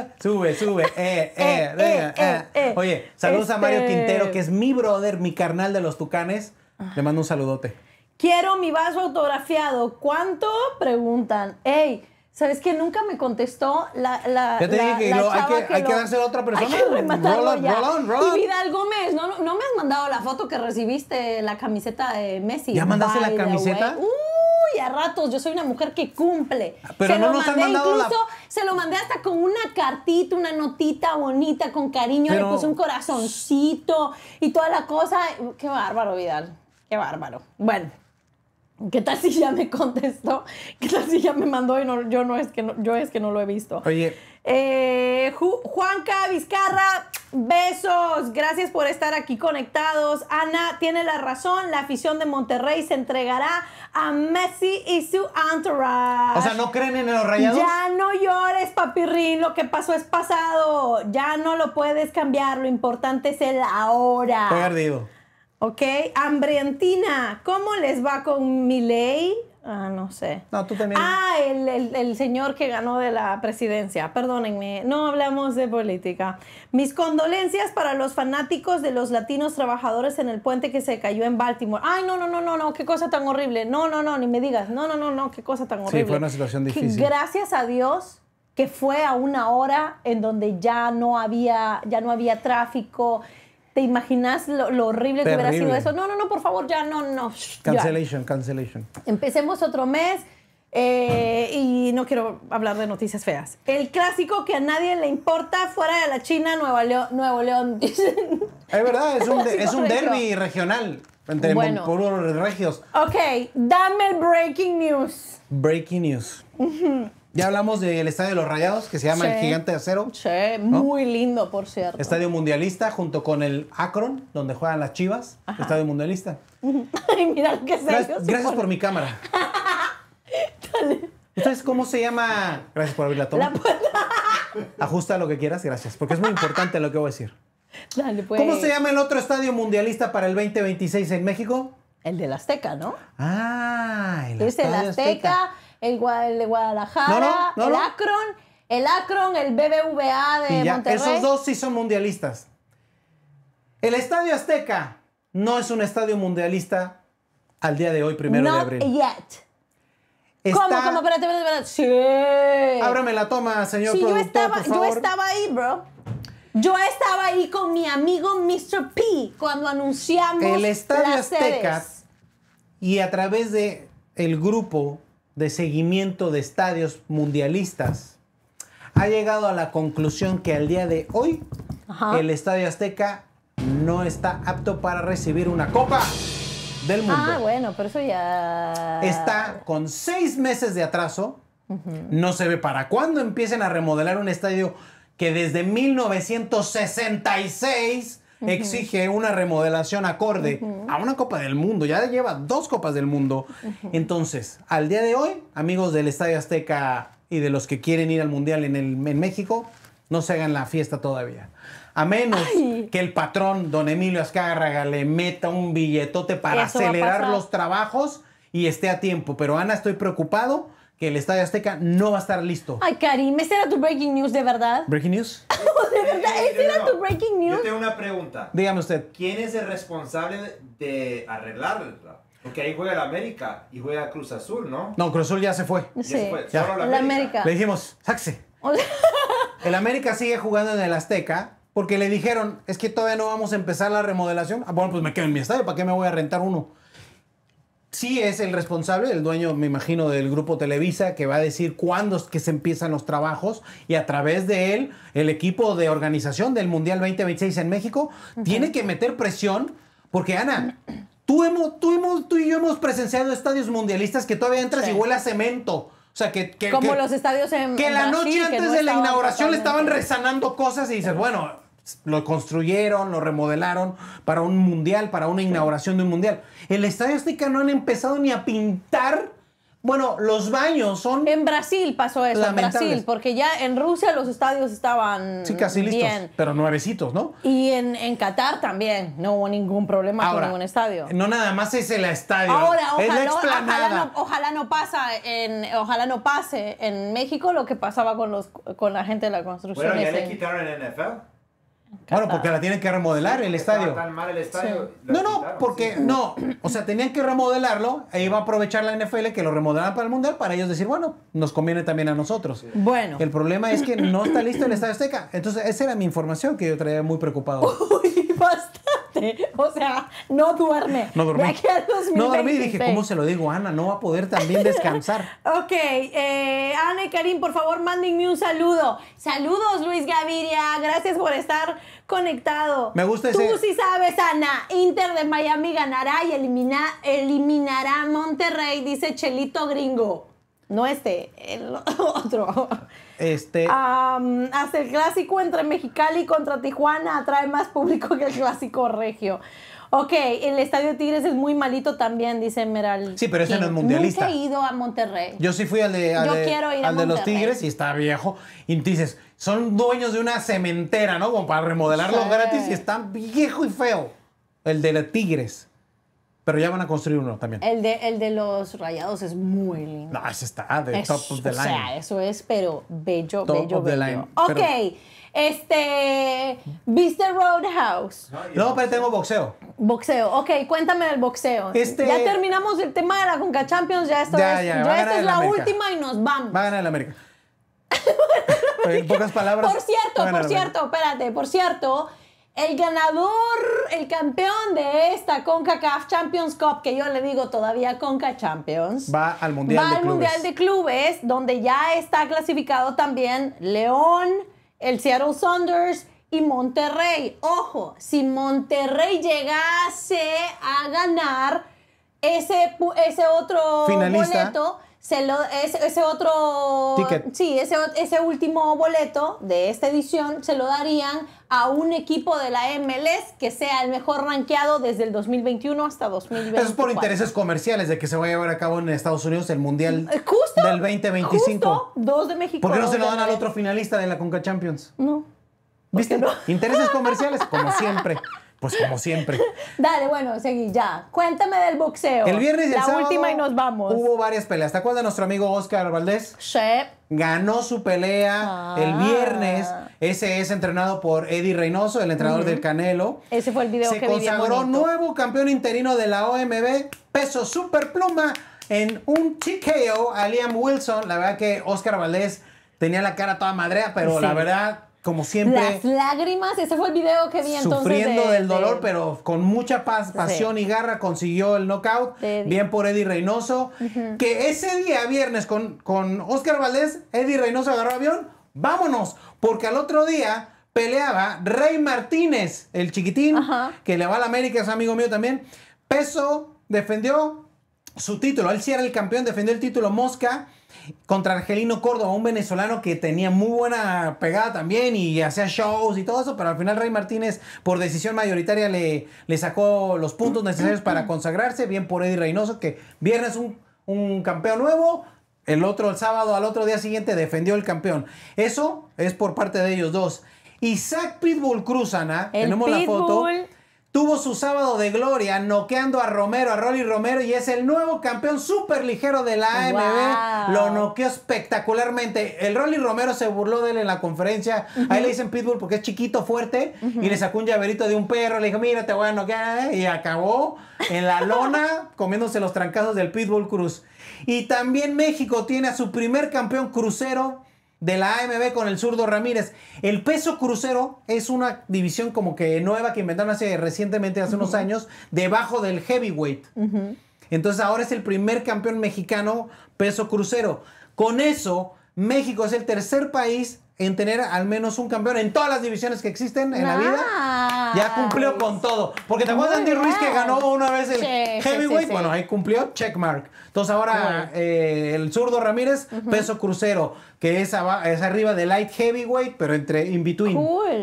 [LAUGHS] Sube, sube. Eh, eh, eh, ah. Oye, saludos a Mario este Quintero, que es mi brother, mi carnal de los tucanes. Le mando un saludote. Quiero mi vaso autografiado. ¿Cuánto? Preguntan. ¡Ey! ¿Sabes qué? Nunca me contestó la. la ya te dije que, hay que, darse hay, a otra persona. [LAUGHS] Roll on, roll on, Vidal Gómez, no, no me has mandado la foto que recibiste, la camiseta de Messi. ¿Ya mandaste la camiseta? Uy, a ratos, yo soy una mujer que cumple. Pero se no lo nos mandé han mandado incluso, se lo mandé hasta con una cartita, una notita bonita, con cariño, le puse un corazoncito y toda la cosa. Qué bárbaro, Vidal. Qué bárbaro. Bueno. ¿Qué tal si ya me contestó? ¿Qué tal si ya me mandó y no, yo no es que no, yo es que no lo he visto? Oye. Eh, Juanca Vizcarra, besos. Gracias por estar aquí conectados. Ana tiene la razón. La afición de Monterrey se entregará a Messi y su entourage. O sea, ¿no creen en los rayados? Ya no llores, papirrín. Lo que pasó es pasado. Ya no lo puedes cambiar. Lo importante es el ahora. perdido ¿Ok? Hambrientina, ¿cómo les va con mi ley? Ah, no sé. No, tú también. Ah, el, el, señor que ganó de la presidencia. Perdónenme, no hablamos de política. Mis condolencias para los fanáticos de los latinos trabajadores en el puente que se cayó en Baltimore. Ay, no, no, no, no, qué cosa tan horrible. No, no, no, ni me digas. No, no, no, no, qué cosa tan horrible. Sí, fue una situación difícil. gracias a Dios que fue a una hora en donde ya no había, ya no había tráfico ¿Te imaginas lo, horrible que hubiera sido eso? No, no, no, por favor, ya no, no. Cancelation, cancellation, Empecemos otro mes. Eh, y no quiero hablar de noticias feas. El clásico que a nadie le importa fuera de la China, Nuevo León. [LAUGHS] es verdad, es un, derby regional entre bueno. regios. Ok, dame el breaking news. Breaking news. Ya hablamos del Estadio de los Rayados, que se llama el Gigante de Acero. Sí, muy lindo, por cierto. Estadio Mundialista, junto con el Akron, donde juegan las Chivas. Estadio Mundialista. [LAUGHS] Ay, mira qué que Gracias, por mi cámara. Dale. ¿Ustedes cómo se llama? Gracias por abrir la toma. puerta. [LAUGHS] Ajusta lo que quieras, gracias, porque es muy importante lo que voy a decir. Dale, pues. ¿Cómo se llama el otro estadio mundialista para el 2026 en México? El del Azteca, ¿no? Ah, el, es el Azteca el, de Guadalajara, el Akron, el Akron, el BBVA de Esos dos sí son mundialistas. El Estadio Azteca no es un estadio mundialista al día de hoy, primero de abril. Yet. ¿Cómo, cómo? Espérate, espérate, Sí. Ábrame la toma, señor sí, yo estaba, Yo estaba ahí, bro. Yo estaba ahí con mi amigo Mr. P cuando anunciamos El Estadio las Azteca y a través de grupo de seguimiento de estadios mundialistas ha llegado a la conclusión que al día de hoy el Estadio Azteca no está apto para recibir una copa del ah, mundo. Ah, bueno, pero eso ya... Está con seis meses de atraso. No se ve para cuándo empiecen a remodelar un estadio que desde 1966 exige una remodelación acorde a una Copa del Mundo. Ya lleva dos Copas del Mundo. Entonces, al día de hoy, amigos del Estadio Azteca y de los que quieren ir al Mundial en, el, México, no se hagan la fiesta todavía. A menos que el patrón, don Emilio Azcárraga, le meta un billetote para acelerar los trabajos y esté a tiempo. Pero Ana, estoy preocupado que el Estadio Azteca no va a estar listo. Ay, Karim, ¿ese era tu breaking news de verdad? ¿Breaking news? [LAUGHS] ¿De verdad? ¿Ese era tu breaking news? Yo tengo una pregunta. Dígame usted. ¿Quién es el responsable de arreglarlo? Porque ahí juega el América y juega Cruz Azul, ¿no? No, Cruz Azul ya se fue. Sí. se fue. Solo la América. Le dijimos, saxe. [LAUGHS] el América sigue jugando en el Azteca porque le dijeron, es que todavía no vamos a empezar la remodelación. Ah, bueno, pues me quedo en mi estadio, ¿para qué me voy a rentar uno? sí es el responsable, el dueño, me imagino, del grupo Televisa, que va a decir cuándo es que se empiezan los trabajos y a través de él, el equipo de organización del Mundial 2026 en México tiene que meter presión, porque Ana, tú, hemos, tú, hemos, y yo hemos presenciado estadios mundialistas que todavía entras y huele a cemento. O sea, que... Como los estadios en... Que la noche antes de la inauguración le estaban resanando cosas y dices, bueno, lo construyeron, lo remodelaron para un mundial, para una inauguración de un mundial. El Estadio Azteca no han empezado ni a pintar. Bueno, los baños son. En Brasil pasó eso, en Brasil, porque ya en Rusia los estadios estaban. Sí, casi listos. Bien. Pero nuevecitos, ¿no? Y en, Qatar también. No hubo ningún problema con ningún estadio. No nada más es el estadio. Ahora, ojalá, la ojalá, no, ojalá, no, pasa en, ojalá no pase en México lo que pasaba con los con la gente de la construcción. Bueno, ya le quitaron el NFL. Bueno, porque la tienen que remodelar el estadio. Tan mal el estadio. No, no, porque no. O sea, tenían que remodelarlo e iba a aprovechar la NFL que lo remodelaran para el Mundial para ellos decir, bueno, nos conviene también a nosotros. Bueno. El problema es que no está listo el estadio Azteca. Entonces, esa era mi información que yo traía muy preocupado. [LAUGHS] Uy, basta. [LAUGHS] O sea, no duerme. No dormí. No dormí y dije, ¿cómo se lo digo Ana? No va a poder también descansar. [LAUGHS] ok, eh, Ana y Karim, por favor, mándenme un saludo. Saludos, Luis Gaviria. Gracias por estar conectado. Me gusta ese. Tú sí sabes, Ana. Inter de Miami ganará y eliminará a Monterrey, dice Chelito Gringo. No este, el [LAUGHS] otro. Este... hasta el clásico entre Mexicali contra Tijuana atrae más público que el clásico regio. Ok, el Estadio Tigres es muy malito también, dice Meral. Sí, pero ese no es mundialista. Nunca he ido a Monterrey. Yo sí fui al de, los Tigres y está viejo. Y dices, son dueños de una cementera, ¿no? Como para remodelarlo gratis y está viejo y feo. El de los Tigres. Pero ya van a construir uno también. El de, el de los rayados es muy lindo. No, ah, ese está ah, de top of the line. O sea, eso es, pero bello, bello, of bello. The line, ok, este. ¿Viste Roadhouse? No, pero tengo boxeo. Boxeo, ok, cuéntame del boxeo. Este- ya terminamos el tema de la Conca Champions, ya esto ya, es, ya, ya esta es la última y nos vamos. Va a ganar el América. [LAUGHS] en pocas palabras. Por cierto, por cierto, espérate, por cierto. El ganador, el campeón de esta CONCACAF Champions Cup, que yo le digo todavía CONCA Champions, va al Mundial, de, clubes. donde ya está clasificado también León, el Seattle Saunders y Monterrey. Ojo, si Monterrey llegase a ganar ese, ese otro Finalista. boleto se lo, ese, otro sí ese, último boleto de esta edición se lo darían a un equipo de la MLS que sea el mejor rankeado desde el 2021 hasta 2024. Eso es por intereses comerciales de que se va a llevar a cabo en Estados Unidos el Mundial eh, del 2025. Justo, dos de México. ¿Por qué no se lo dan al otro finalista de la Conca Champions? No. ¿Viste? Intereses comerciales, como siempre. [LAUGHS] Pues como siempre. [LAUGHS] Dale, bueno, seguí ya. Cuéntame del boxeo. El viernes y el La última y nos vamos. Hubo varias peleas. ¿Te acuerdas de nuestro amigo Oscar Valdés? Sí. Ganó su pelea el ah. viernes. Ese es entrenado por Eddie Reynoso, el entrenador del Canelo. Ese fue el video Se que Se consagró nuevo campeón interino de la OMB, peso super pluma, en un TKO a Liam Wilson. La verdad que Oscar Valdés tenía la cara toda madrea, pero la verdad como siempre. Las lágrimas, ese fue el video que vi entonces. Sufriendo del dolor, pero con mucha pasión y garra consiguió el knockout. Bien por Eddie Reynoso. Que ese día, viernes, con, con Oscar Valdés, Eddie Reynoso agarró avión. Vámonos, porque al otro día peleaba Rey Martínez, el chiquitín, que le va a la América, es amigo mío también. Peso defendió su título, él sí era el campeón, defendió el título Mosca contra Argelino Córdoba, un venezolano que tenía muy buena pegada también y hacía shows y todo eso, pero al final Rey Martínez por decisión mayoritaria le, le sacó los puntos necesarios para consagrarse, bien por Eddie Reynoso, que viernes un, campeón nuevo, el otro el sábado al otro día siguiente defendió el campeón. Eso es por parte de ellos dos. Isaac Pitbull Cruzana, tenemos la foto tuvo su sábado de gloria noqueando a Romero, a Rolly Romero, y es el nuevo campeón súper ligero de la AMB. Lo noqueó espectacularmente. El Rolly Romero se burló de él en la conferencia. Ahí le dicen Pitbull porque es chiquito, fuerte, y le sacó un llaverito de un perro. Le dijo, mira, te voy a noquear. Y acabó en la lona [LAUGHS] comiéndose los trancazos del Pitbull Cruz. Y también México tiene a su primer campeón crucero de la AMB con el zurdo Ramírez. El peso crucero es una división como que nueva que inventaron hace, recientemente, hace unos años, debajo del heavyweight. Entonces ahora es el primer campeón mexicano peso crucero. Con eso, México es el tercer país en tener al menos un campeón en todas las divisiones que existen en la vida. Ya cumplió con todo. Porque te acuerdas Andy Ruiz que ganó una vez el heavyweight. bueno, ahí cumplió, checkmark. Entonces ahora eh, el zurdo Ramírez, peso crucero, que es, es arriba de light heavyweight, pero entre in between,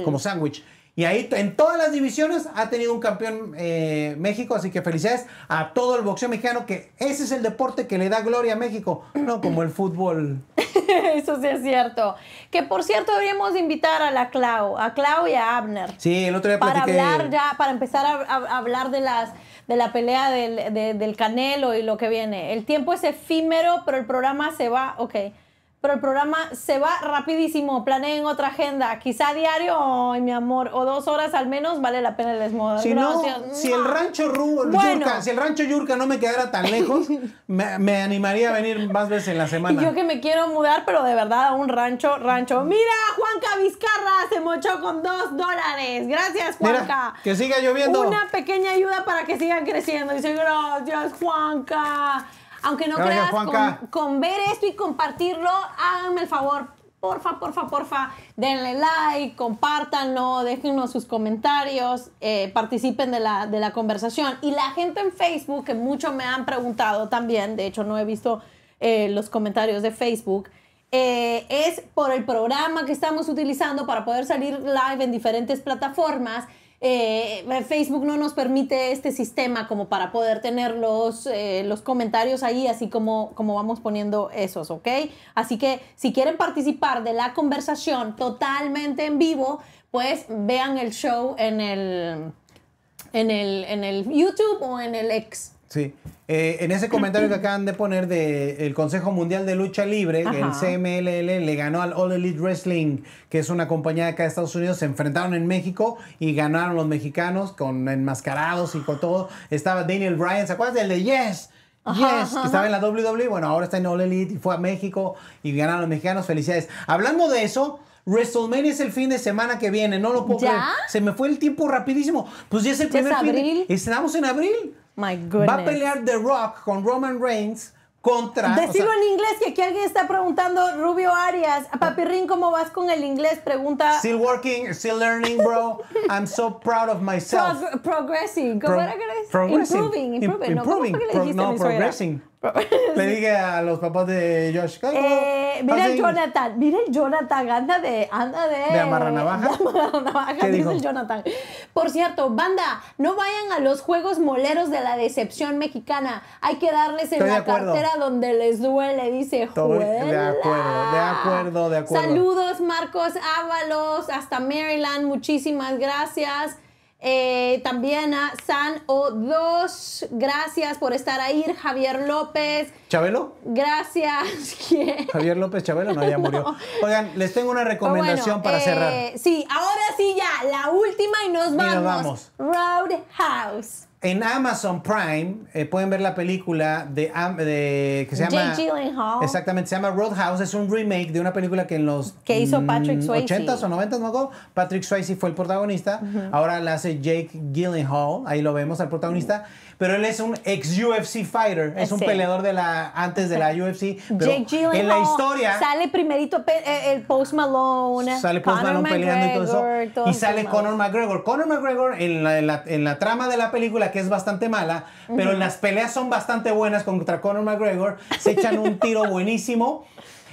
como sándwich. Y ahí en todas las divisiones ha tenido un campeón eh, México, así que felicidades a todo el boxeo mexicano, que ese es el deporte que le da gloria a México, no como el fútbol. [LAUGHS] Eso sí es cierto. Que por cierto deberíamos invitar a la Clau, a Clau y a Abner. Sí, el otro día Para hablar ya, para empezar a, hablar de las de la pelea del, del Canelo y lo que viene. El tiempo es efímero, pero el programa se va, ok pero el programa se va rapidísimo. Planeen otra agenda, quizá diario, mi amor, o dos horas al menos, vale la pena el desmodo. Si no, si el rancho Yurka, el rancho Yurca no me quedara tan lejos, [LAUGHS] me, animaría a venir más veces en la semana. Yo que me quiero mudar, pero de verdad a un rancho, rancho. Mira, Juanca Vizcarra se mochó con dos dólares. Gracias, Juanca. que siga lloviendo. Una pequeña ayuda para que sigan creciendo. Dice, gracias, Juanca. Aunque no creas, con, ver esto y compartirlo, háganme el favor. Porfa, porfa, porfa, denle like, compártanlo, déjenos sus comentarios, eh, participen de la, conversación. Y la gente en Facebook, que mucho me han preguntado también, de hecho no he visto eh, los comentarios de Facebook, eh, es por el programa que estamos utilizando para poder salir live en diferentes plataformas eh, Facebook no nos permite este sistema como para poder tener eh, los, comentarios ahí, así como, como vamos poniendo esos, ¿ok? Así que si quieren participar de la conversación totalmente en vivo, pues vean el show en el, en el, YouTube o en el X. Sí. Eh, en ese comentario que [CLEARS THROAT] acaban de poner del Consejo Mundial de Lucha Libre, el CMLL le ganó al All Elite Wrestling, que es una compañía de acá de Estados Unidos. Se enfrentaron en México y ganaron los mexicanos con enmascarados y con todo. Estaba Daniel Bryan, ¿se acuerdan el de Yes? Yes, que estaba en la WWE, bueno, ahora está en All Elite y fue a México y ganaron los mexicanos, felicidades. Hablando de eso, WrestleMania es el fin de semana que viene, no lo puedo creer. Se me fue el tiempo rapidísimo. Pues ya es el primer es abril? Fin Estamos en abril. Va a pelear The Rock con Roman Reigns contra. Decirlo en inglés, que aquí alguien está preguntando, Rubio Arias, Papirrín, ¿cómo vas con el inglés? Pregunta. Still working, still learning, bro. I'm so proud of myself. progressing. ¿Cómo que eres? Improving, improving. ¿Cómo fue no, progressing. [LAUGHS] Le dije a los papás de Josh. Eh, mira Jonathan, mira el Jonathan, anda de. Anda de, de amarranavaja. [LAUGHS] De el Jonathan. Por cierto, banda, no vayan a los juegos moleros de la decepción mexicana. Hay que darles en la cartera donde les duele, dice De acuerdo, de acuerdo, de acuerdo. Saludos, Marcos Ábalos, hasta Maryland, muchísimas gracias. Eh, también a San O2, gracias por estar ahí, Javier López. ¿Chabelo? Gracias. [LAUGHS] Javier López Chabelo, no, ya [LAUGHS] murió. Oigan, les tengo una recomendación para eh, cerrar. Sí, ahora sí ya, la última y nos vamos. Y nos vamos. Roadhouse. En Amazon Prime eh, pueden ver la película de, de que se llama Jake exactamente se llama Roadhouse es un remake de una película que en los que hizo mm, Patrick Swayze 80s o 90s no Patrick Swayze fue el protagonista ahora la hace Jake Gyllenhaal ahí lo vemos al protagonista pero él es un ex UFC fighter, es un peleador de la antes de la UFC, [LAUGHS] Jake Gyllenhaal en la historia sale primerito eh, el Post Malone, sale Post Malone peleando y y sale Conor McGregor. Conor McGregor en la, trama de la película que es bastante mala, pero en las peleas son bastante buenas contra Conor McGregor, se echan un tiro [LAUGHS] buenísimo.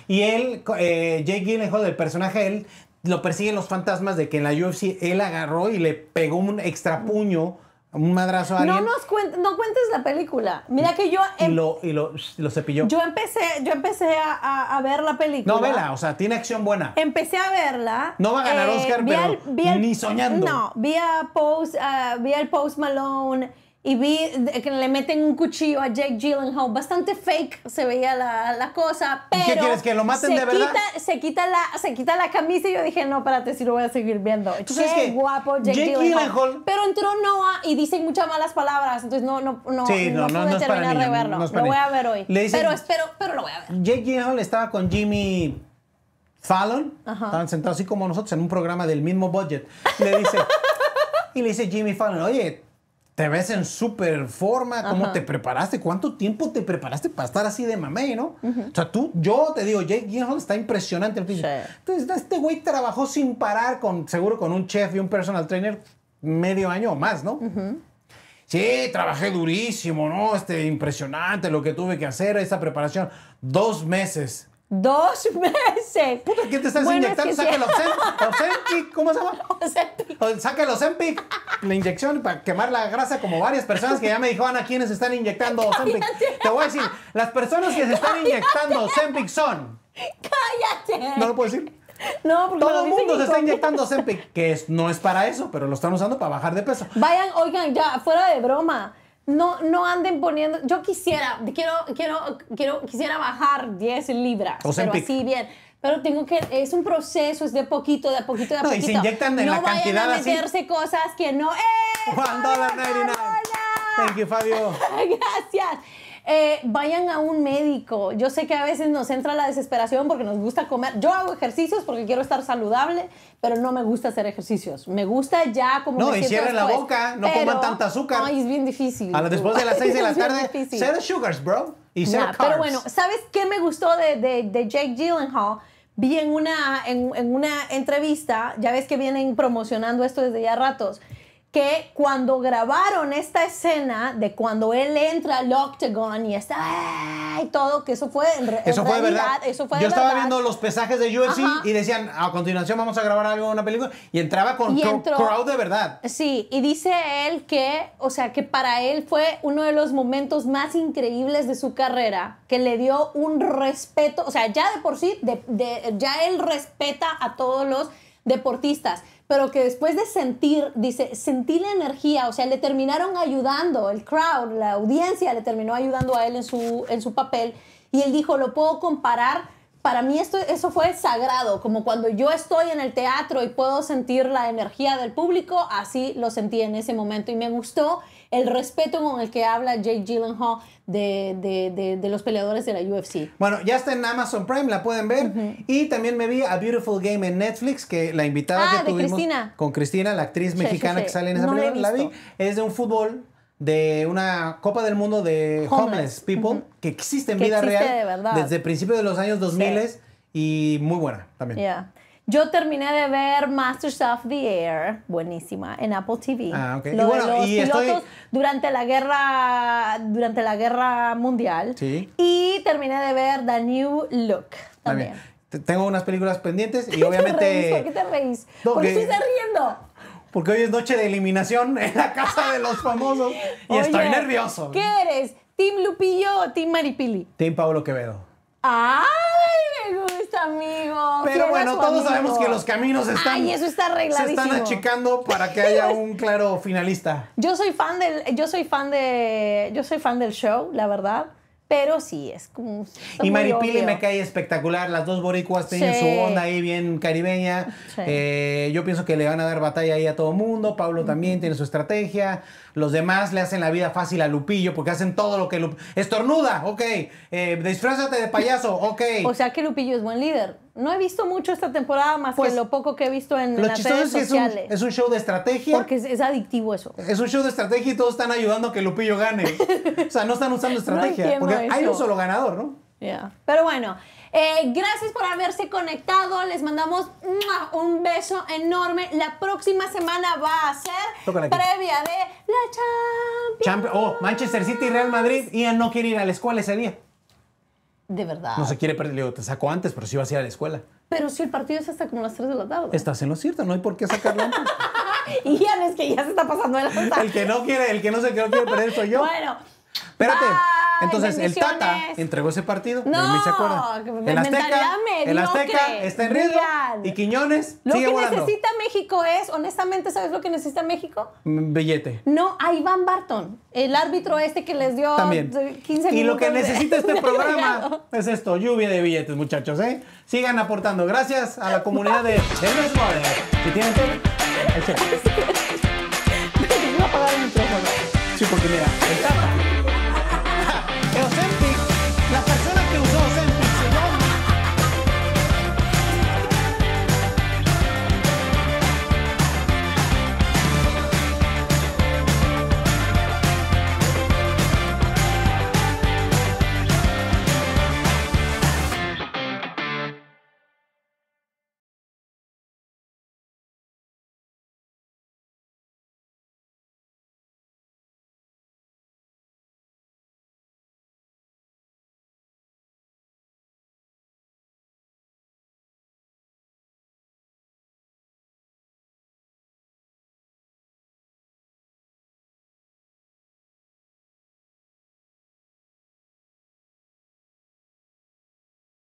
Y él, eh, Jake Gyllenhaal, el personaje, él lo persiguen los fantasmas de que en la UFC él agarró y le pegó un extra puño un madrazo No nos cuentes, no cuentes la película. Mira que yo... Em-, y lo, y cepilló. Yo empecé, yo empecé a, ver la película. No, vela, o sea, tiene acción buena. Empecé a verla. No va a ganar eh, Oscar, pero ni soñando. No, vi a Post, eh, vi el Post Malone y vi que le meten un cuchillo a Jake Gyllenhaal. Bastante fake se veía la, cosa, pero... ¿Qué quieres, que lo maten de verdad? Quita, se, quita la, se quita la camisa y yo dije, no, espérate, si lo voy a seguir viendo. Entonces, Qué es guapo Jake, Gyllenhaal. Pero entró Noah y dicen muchas malas palabras, entonces no, no, no, no, no, no terminar de verlo. lo voy a ver hoy. pero espero, pero lo voy a ver. Jake Gyllenhaal estaba con Jimmy... Fallon, estaban sentados así como nosotros en un programa del mismo budget. y le dice Jimmy Fallon, oye, te ves en súper forma, cómo te preparaste, cuánto tiempo te preparaste para estar así de mamey, ¿no? O sea, tú, yo te digo, Jake Gyllenhaal está impresionante. Sí. Entonces, este güey trabajó sin parar, con, seguro con un chef y un personal trainer, medio año o más, ¿no? Sí, trabajé durísimo, ¿no? Este, impresionante lo que tuve que hacer, esa preparación. Dos meses. Dos [LAUGHS] meses. Puta, ¿qué te estás inyectando? sáquelo que ¿cómo se llama? [LAUGHS] Ozempic. Saca los la inyección para quemar la grasa, como varias personas que ya me dijo, Ana, ¿quiénes están inyectando [LAUGHS] Ozempic? Te voy a decir, las personas que se están inyectando Ozempic son. ¡Cállate! No lo puedo decir. No, porque todo el mundo se está inyectando Zempic, que no es para eso, pero lo están usando para bajar de peso. Vayan, oigan, ya, fuera de broma, no, no anden poniendo. Yo quisiera, quiero, quiero, quiero, quisiera bajar 10 libras, pero así bien. Pero tengo que, es un proceso, es de poquito, de poquito, de no, poquito. no vayan a meterse cosas que no. ¡Eh! $1.99. Thank you, Fabio. [LAUGHS] Gracias. Eh, vayan a un médico. Yo sé que a veces nos entra la desesperación porque nos gusta comer. Yo hago ejercicios porque quiero estar saludable, pero no me gusta hacer ejercicios. Me gusta ya como. No, y cierren la boca, no coman tanta azúcar. Ay, es bien difícil. A las después de las 6 de la [LAUGHS] tarde, cero sugars, bro. Y carbs. Pero bueno, ¿sabes qué me gustó de, de, Jake Gyllenhaal? Vi en una, en una entrevista, ya ves que vienen promocionando esto desde ya ratos que cuando grabaron esta escena de cuando él entra al octagon y está y todo, que eso fue en, eso fue verdad. eso fue Yo estaba viendo los pesajes de UFC y decían, a continuación vamos a grabar algo, una película, y entraba con crowd de verdad. Sí, y dice él que, o sea, que para él fue uno de los momentos más increíbles de su carrera, que le dio un respeto, o sea, ya de por sí, ya él respeta a todos los deportistas pero que después de sentir, dice, sentí la energía, o sea, le terminaron ayudando, el crowd, la audiencia le terminó ayudando a él en su, en su papel, y él dijo, lo puedo comparar para mí esto, eso fue sagrado, como cuando yo estoy en el teatro y puedo sentir la energía del público, así lo sentí en ese momento y me gustó el respeto con el que habla Jake Gyllenhaal de, los peleadores de la UFC. Bueno, ya está en Amazon Prime, la pueden ver. Y también me vi A Beautiful Game en Netflix, que la invitada ah, que tuvimos Cristina. con Cristina, la actriz mexicana que sale en esa película, la vi. Es de un fútbol de una Copa del Mundo de homeless, people que existe en vida real desde principios de los años 2000 y muy buena también. Yo terminé de ver Masters of the Air, buenísima, en Apple TV. Ah, los pilotos durante la guerra durante la guerra mundial. Sí. Y terminé de ver The New Look también. Tengo unas películas pendientes y [LAUGHS] obviamente. ¿Por qué te reís? ¿Por qué riendo? Porque hoy es noche de eliminación en la casa de los famosos y estoy nervioso. ¿Qué eres? ¿Tim Lupillo o Team Maripili? Tim Pablo Quevedo. ¡Ay! Me gusta, amigo. Pero bueno, todos sabemos que los caminos están. Ay, eso está arregladísimo. Se están achicando para que haya [LAUGHS] un claro finalista. Yo soy fan del. Yo soy fan de. Yo soy fan del show, la verdad. Pero sí, es como. Y Maripili me cae espectacular. Las dos boricuas tienen su onda ahí bien caribeña. Eh, yo pienso que le van a dar batalla ahí a todo mundo. Pablo también tiene su estrategia. Los demás le hacen la vida fácil a Lupillo porque hacen todo lo que Lupillo... Estornuda, ok. Eh, disfrázate de payaso, ok. O sea que Lupillo es buen líder. No he visto mucho esta temporada más que pues, lo poco que he visto en, las redes sociales. Es un, show de estrategia. Porque es, adictivo eso. Es un show de estrategia y todos están ayudando a que Lupillo gane. [LAUGHS] o sea, no están usando estrategia. porque hay un solo ganador, ¿no? Yeah. Pero bueno, eh, gracias por haberse conectado. Les mandamos un beso enorme. La próxima semana va a ser previa de la Champions. oh, Manchester City y Real Madrid. Ian no quiere ir a la escuela ese día. De verdad. No se quiere perder. Le digo, te saco antes, pero sí vas a ir a la escuela. Pero si el partido es hasta como las 3 de la tarde. Estás en lo cierto, no hay por qué sacarlo antes. [LAUGHS] y ya es que ya se está pasando el la el que no quiere, El que no se quiere perder soy yo. Bueno. Espérate. Entonces, el Tata entregó ese partido. No, se acuerda. El Azteca, el Azteca está en riesgo. Y Quiñones Lo que necesita México es, honestamente, ¿sabes lo que necesita México? Mm, billete. No, a Iván Barton, el árbitro este que les dio 15 minutos. Y lo que necesita este [LAUGHS] programa es esto, lluvia de billetes, muchachos, ¿eh? Sigan aportando. Gracias a la comunidad de El Si [LAUGHS] tienen Sí, porque mira, el Tata